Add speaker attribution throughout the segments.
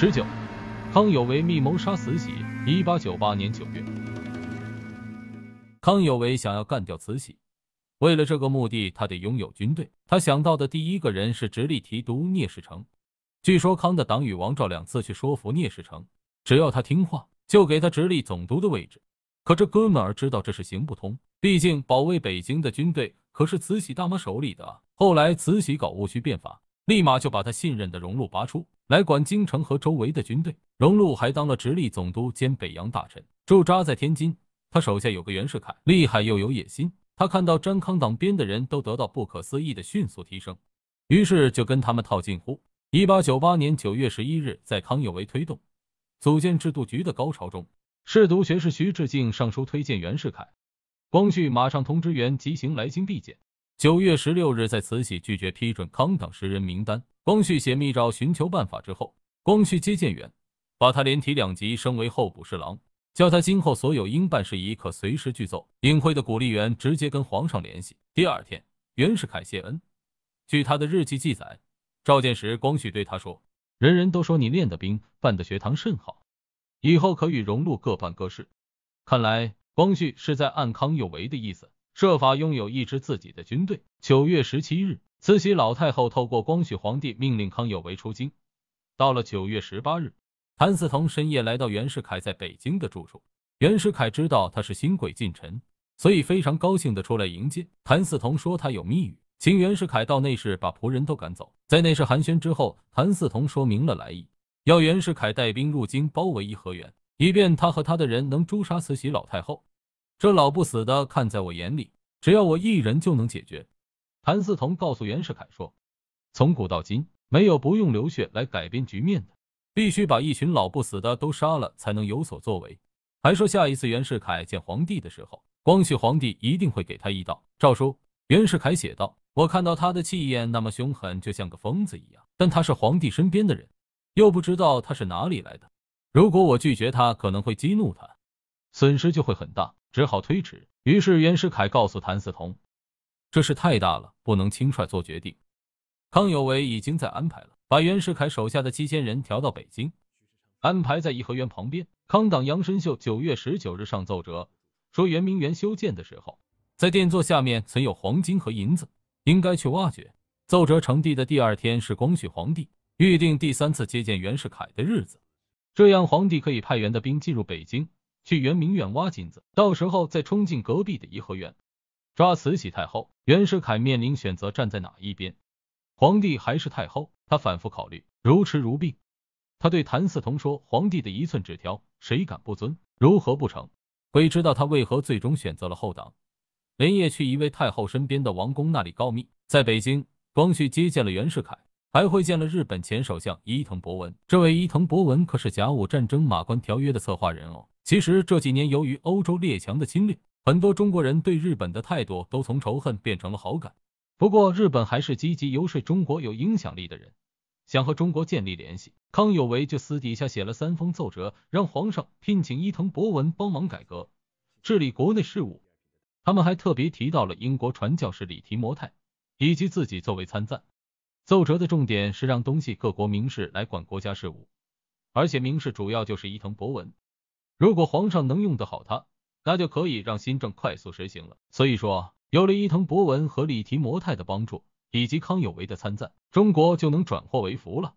Speaker 1: 十九，康有为密谋杀慈禧。一八九八年九月，康有为想要干掉慈禧，为了这个目的，他得拥有军队。他想到的第一个人是直隶提督聂士成。据说康的党羽王照两次去说服聂士成，只要他听话，就给他直隶总督的位置。可这哥们儿知道这是行不通，毕竟保卫北京的军队可是慈禧大妈手里的。后来慈禧搞戊戌变法，立马就把他信任的荣禄拔出。来管京城和周围的军队，荣禄还当了直隶总督兼北洋大臣，驻扎在天津。他手下有个袁世凯，厉害又有野心。他看到詹康党边的人都得到不可思议的迅速提升，于是就跟他们套近乎。一八九八年九月十一日，在康有为推动组建制度局的高潮中，侍读学士徐志敬上书推荐袁世凯，光绪马上通知袁即行来京避见。九月十六日，在慈禧拒绝批准康党十人名单。光绪写密诏寻求办法之后，光绪接见袁，把他连提两级升为候补侍郎，叫他今后所有应办事宜可随时具奏。隐晦的鼓励袁直接跟皇上联系。第二天，袁世凯谢恩。据他的日记记载，召见时光绪对他说：“人人都说你练的兵、办的学堂甚好，以后可与荣禄各办各事。”看来光绪是在暗康有为的意思，设法拥有一支自己的军队。九月十七日。慈禧老太后透过光绪皇帝命令康有为出京。到了九月十八日，谭嗣同深夜来到袁世凯在北京的住处。袁世凯知道他是新贵进臣，所以非常高兴地出来迎接。谭嗣同说他有密语，请袁世凯到内室把仆人都赶走。在内室寒暄之后，谭嗣同说明了来意，要袁世凯带兵入京包围颐和园，以便他和他的人能诛杀慈禧老太后。这老不死的，看在我眼里，只要我一人就能解决。谭嗣同告诉袁世凯说：“从古到今，没有不用流血来改变局面的，必须把一群老不死的都杀了，才能有所作为。”还说下一次袁世凯见皇帝的时候，光绪皇帝一定会给他一道诏书。袁世凯写道：“我看到他的气焰那么凶狠，就像个疯子一样。但他是皇帝身边的人，又不知道他是哪里来的。如果我拒绝他，可能会激怒他，损失就会很大，只好推迟。”于是袁世凯告诉谭嗣同。这事太大了，不能轻率做决定。康有为已经在安排了，把袁世凯手下的七千人调到北京，安排在颐和园旁边。康党杨申秀九月十九日上奏折，说圆明园修建的时候，在殿座下面存有黄金和银子，应该去挖掘。奏折呈递的第二天是光绪皇帝预定第三次接见袁世凯的日子，这样皇帝可以派员的兵进入北京，去圆明园挖金子，到时候再冲进隔壁的颐和园。抓慈禧太后，袁世凯面临选择，站在哪一边，皇帝还是太后？他反复考虑，如痴如病。他对谭嗣同说：“皇帝的一寸纸条，谁敢不遵？如何不成？”鬼知道他为何最终选择了后党，连夜去一位太后身边的王公那里告密。在北京，光绪接见了袁世凯，还会见了日本前首相伊藤博文。这位伊藤博文可是甲午战争《马关条约》的策划人哦。其实这几年，由于欧洲列强的侵略。很多中国人对日本的态度都从仇恨变成了好感，不过日本还是积极游说中国有影响力的人，想和中国建立联系。康有为就私底下写了三封奏折，让皇上聘请伊藤博文帮忙改革治理国内事务。他们还特别提到了英国传教士李提摩太，以及自己作为参赞。奏折的重点是让东西各国名士来管国家事务，而且名士主要就是伊藤博文。如果皇上能用得好他。那就可以让新政快速实行了。所以说，有了伊藤博文和李提摩太的帮助，以及康有为的参赞，中国就能转祸为福了。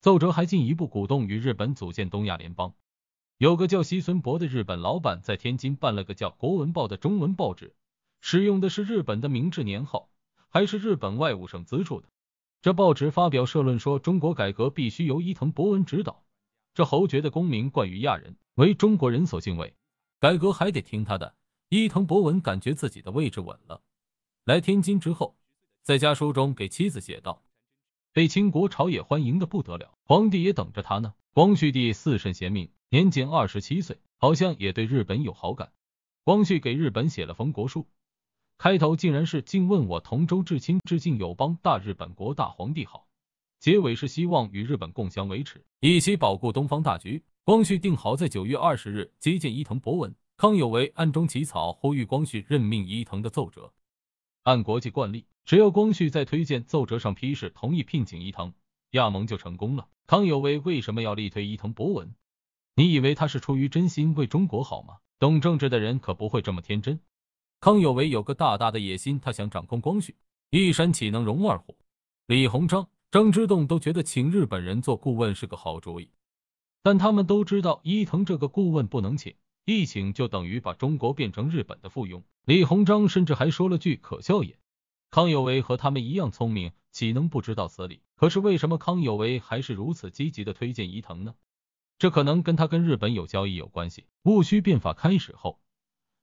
Speaker 1: 奏折还进一步鼓动与日本组建东亚联邦。有个叫西村博的日本老板在天津办了个叫《国文报》的中文报纸，使用的是日本的明治年号，还是日本外务省资助的。这报纸发表社论说，中国改革必须由伊藤博文指导。这侯爵的功名冠于亚人，为中国人所敬畏。改革还得听他的。伊藤博文感觉自己的位置稳了。来天津之后，在家书中给妻子写道：“被清国朝野欢迎的不得了，皇帝也等着他呢。”光绪帝四圣贤明，年仅二十七岁，好像也对日本有好感。光绪给日本写了封国书，开头竟然是敬问我同舟至亲，致敬友邦大日本国大皇帝好，结尾是希望与日本共享维持，一起保固东方大局。光绪定好在九月二十日接见伊藤博文，康有为暗中起草呼吁光绪任命伊藤的奏折。按国际惯例，只要光绪在推荐奏折上批示同意聘请伊藤，亚盟就成功了。康有为为什么要力推伊藤博文？你以为他是出于真心为中国好吗？懂政治的人可不会这么天真。康有为有个大大的野心，他想掌控光绪。一山岂能容二虎？李鸿章、张之洞都觉得请日本人做顾问是个好主意。但他们都知道伊藤这个顾问不能请，一请就等于把中国变成日本的附庸。李鸿章甚至还说了句可笑也。康有为和他们一样聪明，岂能不知道此理？可是为什么康有为还是如此积极的推荐伊藤呢？这可能跟他跟日本有交易有关系。戊戌变法开始后，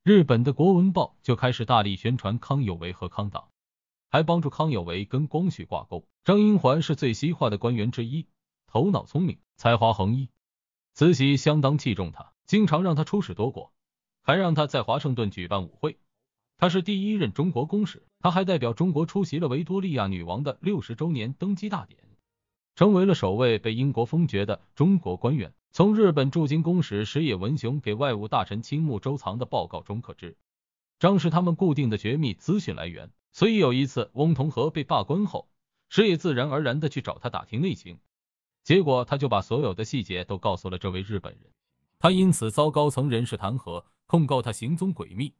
Speaker 1: 日本的《国文报》就开始大力宣传康有为和康党，还帮助康有为跟光绪挂钩。张英环是最西化的官员之一，头脑聪明，才华横溢。慈禧相当器重他，经常让他出使多国，还让他在华盛顿举办舞会。他是第一任中国公使，他还代表中国出席了维多利亚女王的六十周年登基大典，成为了首位被英国封爵的中国官员。从日本驻京公使石野文雄给外务大臣青木周藏的报告中可知，张是他们固定的绝密资讯来源。所以有一次翁同龢被罢官后，石野自然而然的去找他打听内情。结果，他就把所有的细节都告诉了这位日本人。他因此遭高层人士弹劾，控告他行踪诡秘，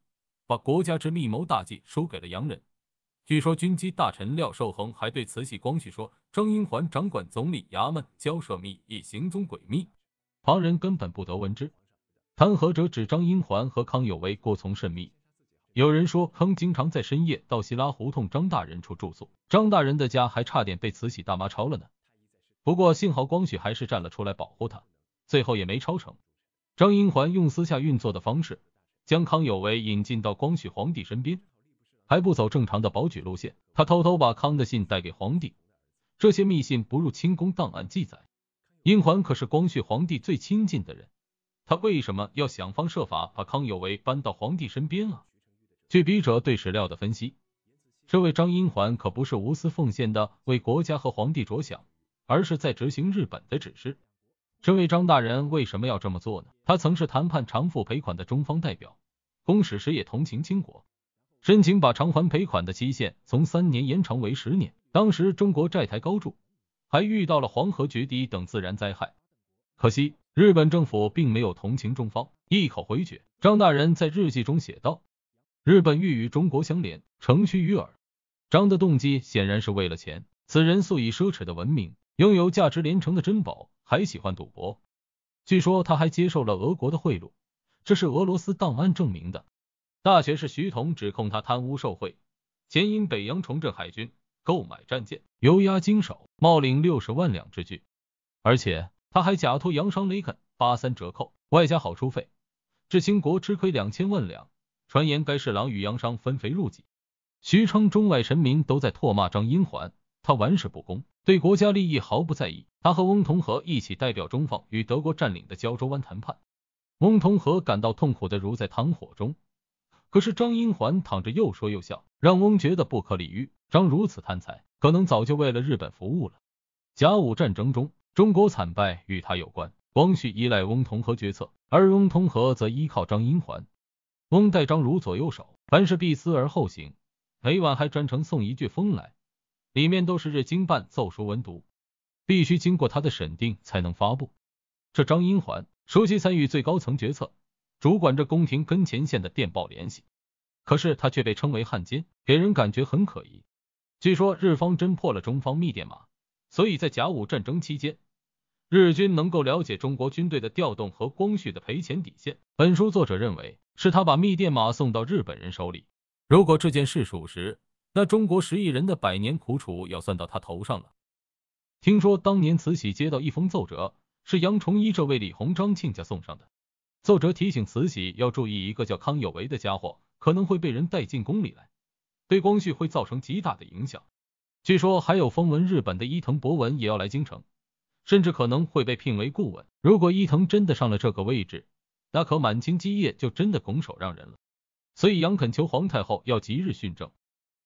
Speaker 1: 把国家之密谋大计输给了洋人。据说军机大臣廖寿恒还对慈禧光绪说：“张英环掌管总理衙门交涉密以行踪诡秘，旁人根本不得闻之。”弹劾者指张英环和康有为过从甚密。有人说，康经常在深夜到西拉胡同张大人处住宿，张大人的家还差点被慈禧大妈抄了呢。不过幸好光绪还是站了出来保护他，最后也没抄成。张英环用私下运作的方式，将康有为引进到光绪皇帝身边，还不走正常的保举路线。他偷偷把康的信带给皇帝，这些密信不入清宫档案记载。英环可是光绪皇帝最亲近的人，他为什么要想方设法把康有为搬到皇帝身边啊？据笔者对史料的分析，这位张英环可不是无私奉献的，为国家和皇帝着想。而是在执行日本的指示。这位张大人为什么要这么做呢？他曾是谈判偿付赔款的中方代表，公使时也同情清国，申请把偿还赔款的期限从三年延长为十年。当时中国债台高筑，还遇到了黄河决堤等自然灾害。可惜日本政府并没有同情中方，一口回绝。张大人在日记中写道：“日本欲与中国相连，诚虚于耳。”张的动机显然是为了钱。此人素以奢侈的闻名。拥有价值连城的珍宝，还喜欢赌博。据说他还接受了俄国的贿赂，这是俄罗斯档案证明的。大学士徐桐指控他贪污受贿。前因北洋重振海军，购买战舰由押精手冒领六十万两之巨，而且他还假托洋商雷肯八三折扣，外加好处费，致清国吃亏两千万两。传言该侍郎与洋商分肥入己。徐称中外臣民都在唾骂张英环。他玩世不恭，对国家利益毫不在意。他和翁同龢一起代表中方与德国占领的胶州湾谈判。翁同龢感到痛苦的如在汤火中，可是张英环躺着又说又笑，让翁觉得不可理喻。张如此贪财，可能早就为了日本服务了。甲午战争中，中国惨败与他有关。光绪依赖翁同龢决策，而翁同龢则依靠张英环。翁待张如左右手，凡事必思而后行。每晚还专程送一句风来。里面都是日经办奏疏文牍，必须经过他的审定才能发布。这张英环熟悉参与最高层决策，主管着宫廷跟前线的电报联系，可是他却被称为汉奸，给人感觉很可疑。据说日方侦破了中方密电码，所以在甲午战争期间，日军能够了解中国军队的调动和光绪的赔钱底线。本书作者认为是他把密电码送到日本人手里，如果这件事属实。那中国十亿人的百年苦楚要算到他头上了。听说当年慈禧接到一封奏折，是杨崇一这位李鸿章亲家送上的。奏折提醒慈禧要注意一个叫康有为的家伙可能会被人带进宫里来，对光绪会造成极大的影响。据说还有风闻，日本的伊藤博文也要来京城，甚至可能会被聘为顾问。如果伊藤真的上了这个位置，那可满清基业就真的拱手让人了。所以杨恳求皇太后要即日训政。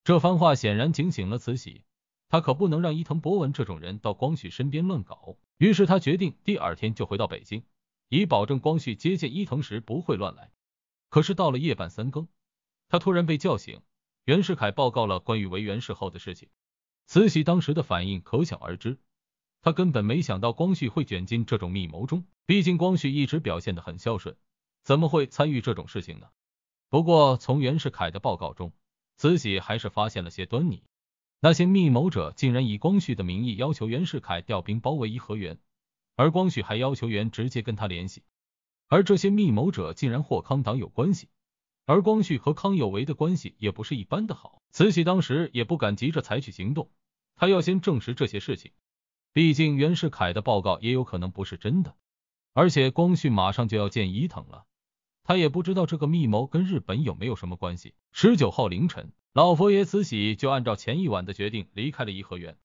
Speaker 1: 这番话显然警醒了慈禧，他可不能让伊藤博文这种人到光绪身边乱搞。于是他决定第二天就回到北京，以保证光绪接见伊藤时不会乱来。可是到了夜半三更，他突然被叫醒，袁世凯报告了关于维园事后的事情。慈禧当时的反应可想而知，他根本没想到光绪会卷进这种密谋中。毕竟光绪一直表现得很孝顺，怎么会参与这种事情呢？不过从袁世凯的报告中，慈禧还是发现了些端倪，那些密谋者竟然以光绪的名义要求袁世凯调兵包围颐和园，而光绪还要求袁直接跟他联系，而这些密谋者竟然和康党有关系，而光绪和康有为的关系也不是一般的好，慈禧当时也不敢急着采取行动，她要先证实这些事情，毕竟袁世凯的报告也有可能不是真的，而且光绪马上就要见伊藤了。他也不知道这个密谋跟日本有没有什么关系。十九号凌晨，老佛爷慈禧就按照前一晚的决定离开了颐和园。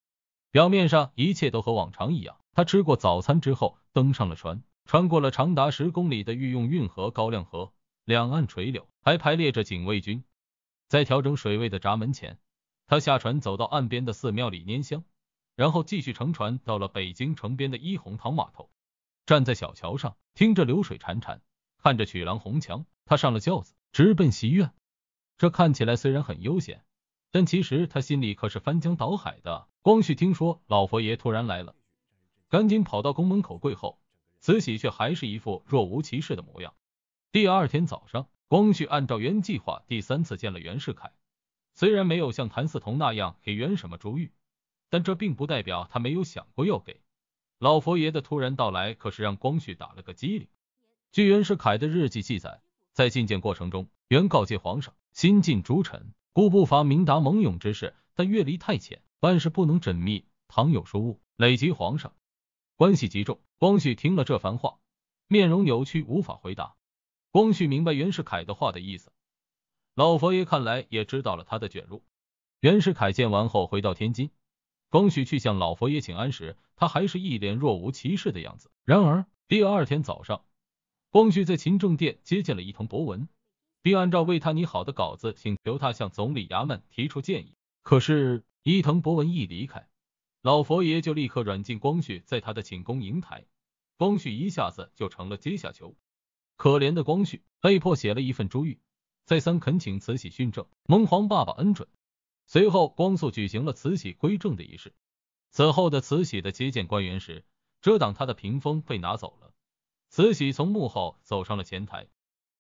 Speaker 1: 表面上一切都和往常一样，他吃过早餐之后登上了船，穿过了长达十公里的御用运河高粱河，两岸垂柳还排列着警卫军，在调整水位的闸门前，他下船走到岸边的寺庙里拈香，然后继续乘船到了北京城边的一红堂码头，站在小桥上听着流水潺潺。看着曲廊红墙，他上了轿子，直奔西院。这看起来虽然很悠闲，但其实他心里可是翻江倒海的。光绪听说老佛爷突然来了，赶紧跑到宫门口跪后。慈禧却还是一副若无其事的模样。第二天早上，光绪按照原计划第三次见了袁世凯。虽然没有像谭嗣同那样给袁什么珠玉，但这并不代表他没有想过要给。老佛爷的突然到来可是让光绪打了个激灵。据袁世凯的日记记载，在觐见过程中，袁告诫皇上：新进诸臣，故不乏明达盟勇之士，但阅历太浅，办事不能缜密，倘有疏误，累及皇上，关系极重。光绪听了这番话，面容扭曲，无法回答。光绪明白袁世凯的话的意思，老佛爷看来也知道了他的卷入。袁世凯见完后回到天津，光绪去向老佛爷请安时，他还是一脸若无其事的样子。然而第二天早上。光绪在勤政殿接见了伊藤博文，并按照为他拟好的稿子，请求他向总理衙门提出建议。可是伊藤博文一离开，老佛爷就立刻软禁光绪在他的寝宫瀛台，光绪一下子就成了阶下囚。可怜的光绪被迫写了一份珠谕，再三恳请慈禧训政，蒙皇爸爸恩准。随后，光速举行了慈禧归政的仪式。此后的慈禧的接见官员时，遮挡他的屏风被拿走了。慈禧从幕后走上了前台。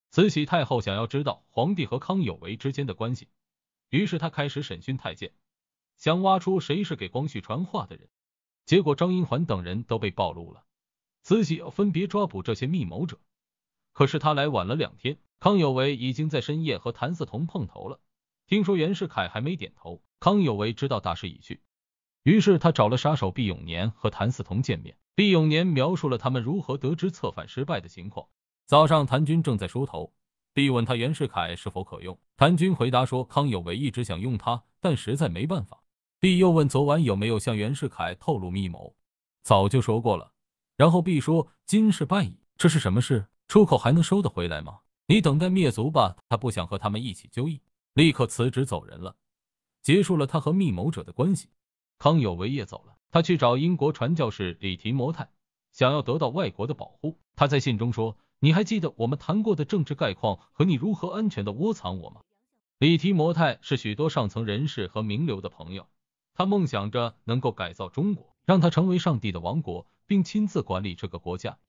Speaker 1: 慈禧太后想要知道皇帝和康有为之间的关系，于是她开始审讯太监，想挖出谁是给光绪传话的人。结果张英环等人都被暴露了。慈禧要分别抓捕这些密谋者，可是他来晚了两天，康有为已经在深夜和谭嗣同碰头了。听说袁世凯还没点头，康有为知道大势已去。于是他找了杀手毕永年和谭嗣同见面。毕永年描述了他们如何得知策反失败的情况。早上，谭军正在梳头，毕问他袁世凯是否可用。谭军回答说：“康有为一直想用他，但实在没办法。”毕又问昨晚有没有向袁世凯透露密谋，早就说过了。然后毕说：“今事败矣，这是什么事？出口还能收得回来吗？你等待灭族吧。”他不想和他们一起就义，立刻辞职走人了，结束了他和密谋者的关系。康有为也走了，他去找英国传教士李提摩太，想要得到外国的保护。他在信中说：“你还记得我们谈过的政治概况和你如何安全的窝藏我吗？”李提摩太是许多上层人士和名流的朋友，他梦想着能够改造中国，让他成为上帝的王国，并亲自管理这个国家。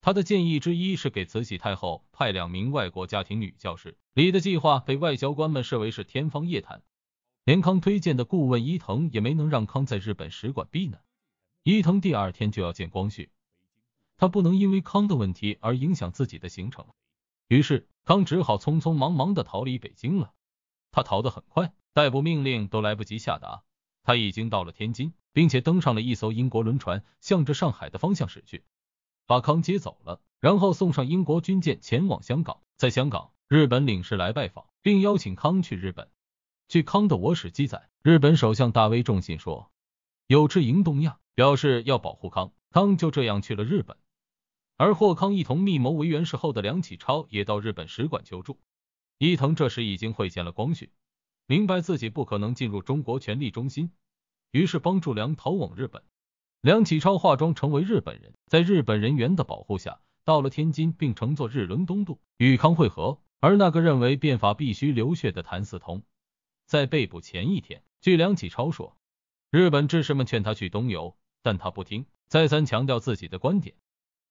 Speaker 1: 他的建议之一是给慈禧太后派两名外国家庭女教师。李的计划被外交官们视为是天方夜谭。连康推荐的顾问伊藤也没能让康在日本使馆避难。伊藤第二天就要见光绪，他不能因为康的问题而影响自己的行程，于是康只好匆匆忙忙地逃离北京了。他逃得很快，逮捕命令都来不及下达，他已经到了天津，并且登上了一艘英国轮船，向着上海的方向驶去。把康接走了，然后送上英国军舰前往香港。在香港，日本领事来拜访，并邀请康去日本。据康的《我史》记载，日本首相大威重信说：“有志赢东亚”，表示要保护康。康就这样去了日本。而霍康一同密谋维元事后的梁启超也到日本使馆求助。伊藤这时已经会见了光绪，明白自己不可能进入中国权力中心，于是帮助梁逃往日本。梁启超化妆成为日本人，在日本人员的保护下到了天津，并乘坐日轮东渡与康会合。而那个认为变法必须流血的谭嗣同。在被捕前一天，据梁启超说，日本志士们劝他去东游，但他不听，再三强调自己的观点，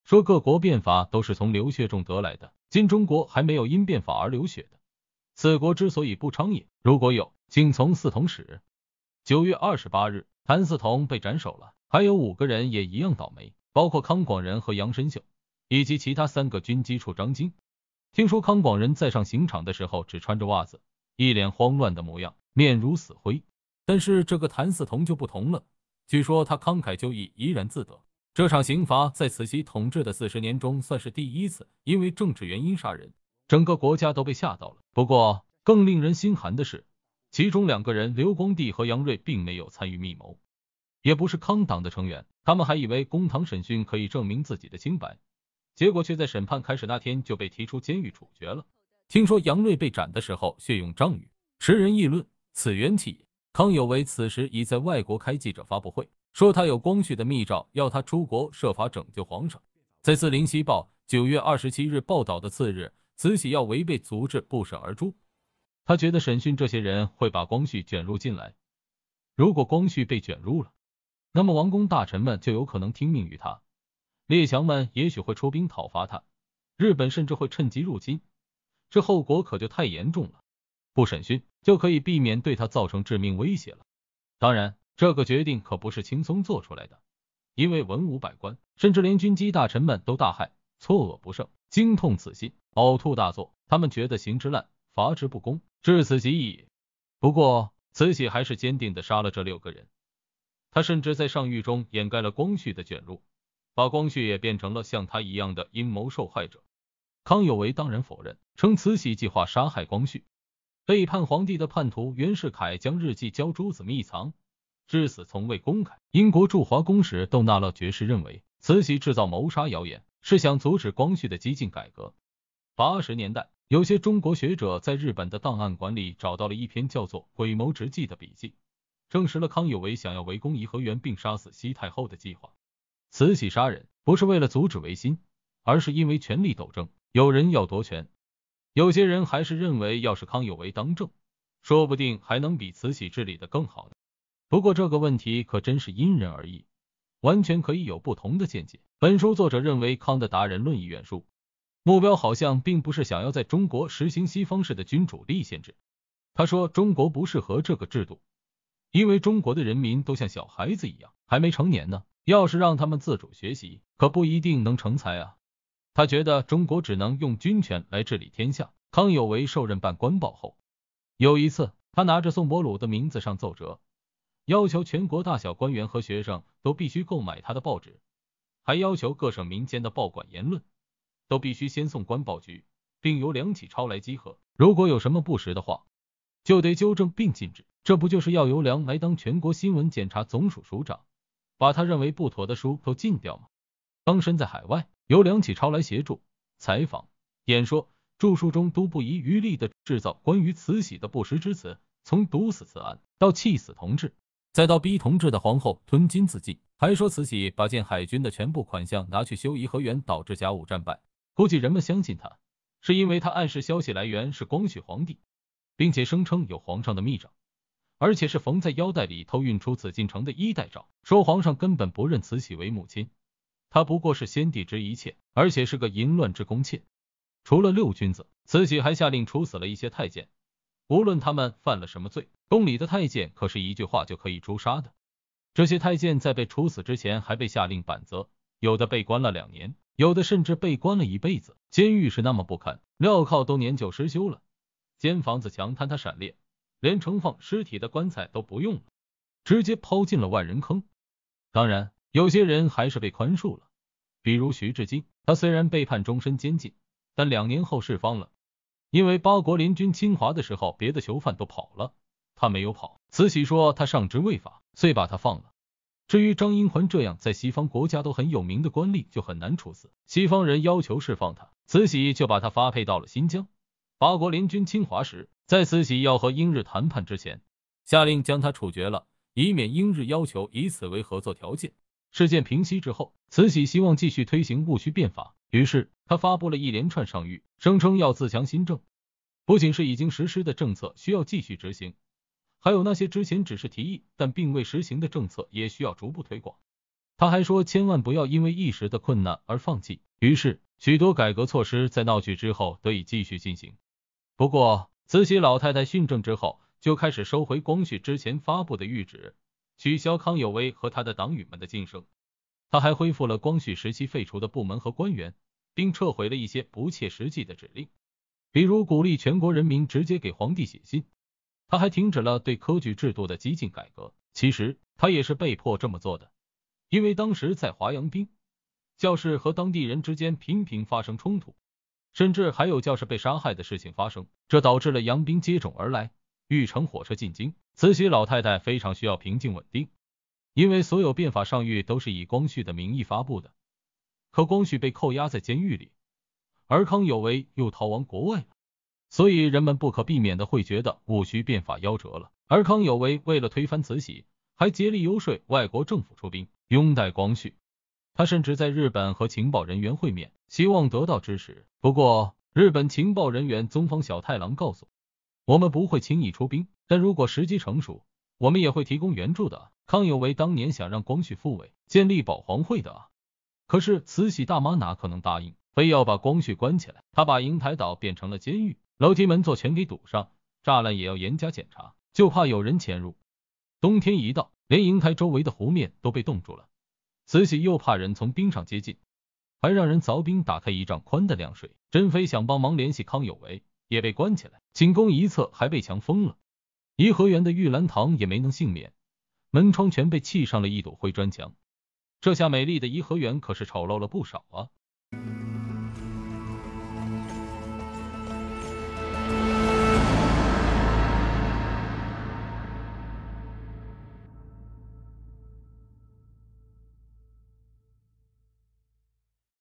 Speaker 1: 说各国变法都是从流血中得来的，今中国还没有因变法而流血的，此国之所以不昌也。如果有，请从四同始。九月二十八日，谭嗣同被斩首了，还有五个人也一样倒霉，包括康广仁和杨申秀，以及其他三个军机处张京。听说康广仁在上刑场的时候只穿着袜子。一脸慌乱的模样，面如死灰。但是这个谭嗣同就不同了，据说他慷慨就义，怡然自得。这场刑罚在慈禧统治的四十年中算是第一次因为政治原因杀人，整个国家都被吓到了。不过更令人心寒的是，其中两个人刘光帝和杨锐并没有参与密谋，也不是康党的成员，他们还以为公堂审讯可以证明自己的清白，结果却在审判开始那天就被提出监狱处决了。听说杨锐被斩的时候，血涌帐宇，时人议论此冤气康有为此时已在外国开记者发布会，说他有光绪的密诏，要他出国设法拯救皇上。在《四零西报》九月二十七日报道的次日，慈禧要违背祖制，不审而诛。他觉得审讯这些人会把光绪卷入进来。如果光绪被卷入了，那么王公大臣们就有可能听命于他，列强们也许会出兵讨伐他，日本甚至会趁机入侵。这后果可就太严重了，不审讯就可以避免对他造成致命威胁了。当然，这个决定可不是轻松做出来的，因为文武百官，甚至连军机大臣们都大骇、错愕不胜、惊痛此心、呕吐大作。他们觉得刑之滥、罚之不公，至此即矣。不过，慈禧还是坚定的杀了这六个人，他甚至在上谕中掩盖了光绪的卷入，把光绪也变成了像他一样的阴谋受害者。康有为当然否认，称慈禧计划杀害光绪，背叛皇帝的叛徒袁世凯将日记交朱子密藏，至此从未公开。英国驻华公使窦纳乐爵士认为，慈禧制造谋杀谣言是想阻止光绪的激进改革。八十年代，有些中国学者在日本的档案馆里找到了一篇叫做《鬼谋直记》的笔记，证实了康有为想要围攻颐和园并杀死西太后的计划。慈禧杀人不是为了阻止维新，而是因为权力斗争。有人要夺权，有些人还是认为，要是康有为当政，说不定还能比慈禧治理的更好呢。不过这个问题可真是因人而异，完全可以有不同的见解。本书作者认为，康的《达人论意远书目标好像并不是想要在中国实行西方式的君主立宪制。他说，中国不适合这个制度，因为中国的人民都像小孩子一样，还没成年呢。要是让他们自主学习，可不一定能成才啊。他觉得中国只能用军权来治理天下。康有为受任办官报后，有一次他拿着宋伯鲁的名字上奏折，要求全国大小官员和学生都必须购买他的报纸，还要求各省民间的报馆言论都必须先送官报局，并由梁启超来稽核。如果有什么不实的话，就得纠正并禁止。这不就是要由梁来当全国新闻检查总署署长，把他认为不妥的书都禁掉吗？当身在海外。由梁启超来协助采访、演说、著书中都不遗余力的制造关于慈禧的不实之词，从毒死慈安到气死同治，再到逼同治的皇后吞金自尽，还说慈禧把建海军的全部款项拿去修颐和园，导致甲午战败。估计人们相信他，是因为他暗示消息来源是光绪皇帝，并且声称有皇上的密诏，而且是缝在腰带里偷运出紫禁城的衣带诏，说皇上根本不认慈禧为母亲。他不过是先帝之一妾，而且是个淫乱之宫妾。除了六君子，慈禧还下令处死了一些太监，无论他们犯了什么罪，宫里的太监可是一句话就可以诛杀的。这些太监在被处死之前，还被下令板责，有的被关了两年，有的甚至被关了一辈子。监狱是那么不堪，镣铐都年久失修了，间房子墙坍塌闪裂，连盛放尸体的棺材都不用了，直接抛进了万人坑。当然。有些人还是被宽恕了，比如徐志基，他虽然被判终身监禁，但两年后释放了，因为八国联军侵华的时候，别的囚犯都跑了，他没有跑。慈禧说他上职未法，遂把他放了。至于张英环这样在西方国家都很有名的官吏，就很难处死。西方人要求释放他，慈禧就把他发配到了新疆。八国联军侵华时，在慈禧要和英日谈判之前，下令将他处决了，以免英日要求以此为合作条件。事件平息之后，慈禧希望继续推行戊戌变法，于是她发布了一连串上谕，声称要自强新政。不仅是已经实施的政策需要继续执行，还有那些之前只是提议但并未实行的政策也需要逐步推广。他还说，千万不要因为一时的困难而放弃。于是，许多改革措施在闹剧之后得以继续进行。不过，慈禧老太太训政之后，就开始收回光绪之前发布的谕旨。取消康有为和他的党羽们的晋升，他还恢复了光绪时期废除的部门和官员，并撤回了一些不切实际的指令，比如鼓励全国人民直接给皇帝写信。他还停止了对科举制度的激进改革。其实他也是被迫这么做的，因为当时在华阳兵教士和当地人之间频频发生冲突，甚至还有教士被杀害的事情发生，这导致了洋兵接踵而来。欲乘火车进京，慈禧老太太非常需要平静稳定，因为所有变法上谕都是以光绪的名义发布的。可光绪被扣押在监狱里，而康有为又逃亡国外了，所以人们不可避免的会觉得戊戌变法夭折了。而康有为为了推翻慈禧，还竭力游说外国政府出兵拥戴光绪，他甚至在日本和情报人员会面，希望得到支持。不过，日本情报人员宗方小太郎告诉。我们不会轻易出兵，但如果时机成熟，我们也会提供援助的。康有为当年想让光绪复位，建立保皇会的啊，可是慈禧大妈哪可能答应，非要把光绪关起来。他把瀛台岛变成了监狱，楼梯、门座全给堵上，栅栏也要严加检查，就怕有人潜入。冬天一到，连瀛台周围的湖面都被冻住了，慈禧又怕人从冰上接近，还让人凿冰打开一丈宽的凉水。珍妃想帮忙联系康有为。也被关起来，寝宫一侧还被墙封了。颐和园的玉兰堂也没能幸免，门窗全被砌上了一堵灰砖墙。这下美丽的颐和园可是丑陋了不少啊！